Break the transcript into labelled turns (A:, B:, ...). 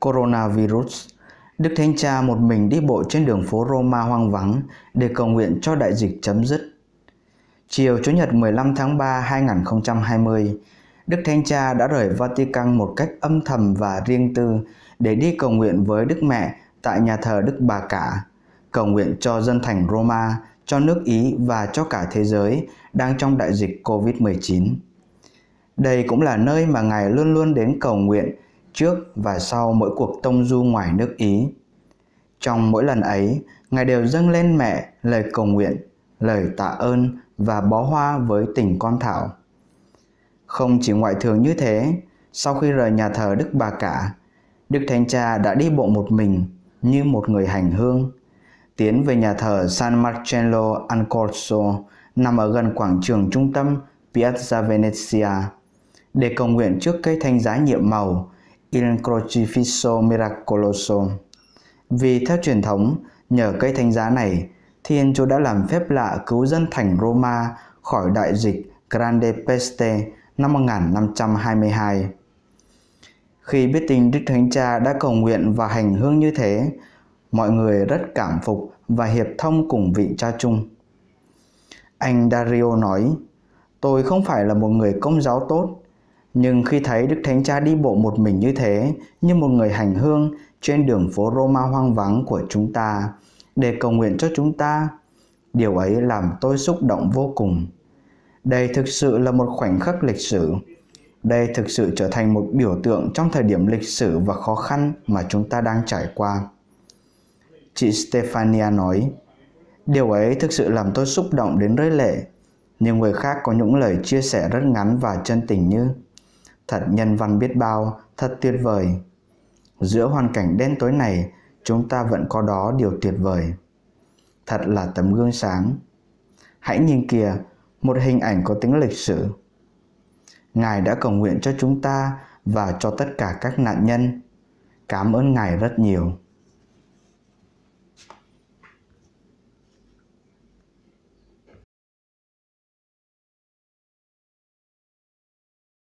A: coronavirus. Đức Thánh Cha một mình đi bộ trên đường phố Roma hoang vắng để cầu nguyện cho đại dịch chấm dứt. Chiều Chủ nhật 15 tháng 3 2020, Đức Thánh Cha đã rời Vatican một cách âm thầm và riêng tư để đi cầu nguyện với Đức Mẹ tại nhà thờ Đức Bà Cả, cầu nguyện cho dân thành Roma, cho nước Ý và cho cả thế giới đang trong đại dịch COVID-19. Đây cũng là nơi mà Ngài luôn luôn đến cầu nguyện trước và sau mỗi cuộc tông du ngoài nước Ý. Trong mỗi lần ấy, Ngài đều dâng lên mẹ lời cầu nguyện, lời tạ ơn và bó hoa với tình con thảo. Không chỉ ngoại thường như thế, sau khi rời nhà thờ Đức Bà Cả, Đức Thánh Cha đã đi bộ một mình như một người hành hương, tiến về nhà thờ San Marcello Ancorso nằm ở gần quảng trường trung tâm Piazza Venezia để cầu nguyện trước cây thanh giá nhiệm màu Il Crocifisso Miracoloso. Vì theo truyền thống, nhờ cây thánh giá này, Thiên Chúa đã làm phép lạ cứu dân thành Roma khỏi đại dịch Grande Peste năm 1522. Khi biết tin Đức Thánh Cha đã cầu nguyện và hành hương như thế, mọi người rất cảm phục và hiệp thông cùng vị cha chung. Anh Dario nói, tôi không phải là một người công giáo tốt, nhưng khi thấy Đức Thánh Cha đi bộ một mình như thế, như một người hành hương trên đường phố Roma hoang vắng của chúng ta, để cầu nguyện cho chúng ta, điều ấy làm tôi xúc động vô cùng. Đây thực sự là một khoảnh khắc lịch sử. Đây thực sự trở thành một biểu tượng trong thời điểm lịch sử và khó khăn mà chúng ta đang trải qua. Chị Stefania nói, điều ấy thực sự làm tôi xúc động đến rơi lệ. Nhiều người khác có những lời chia sẻ rất ngắn và chân tình như thật nhân văn biết bao, thật tuyệt vời. Giữa hoàn cảnh đen tối này, chúng ta vẫn có đó điều tuyệt vời. Thật là tấm gương sáng. Hãy nhìn kìa, một hình ảnh có tính lịch sử. Ngài đã cầu nguyện cho chúng ta và cho tất cả các nạn nhân. Cảm ơn Ngài rất nhiều.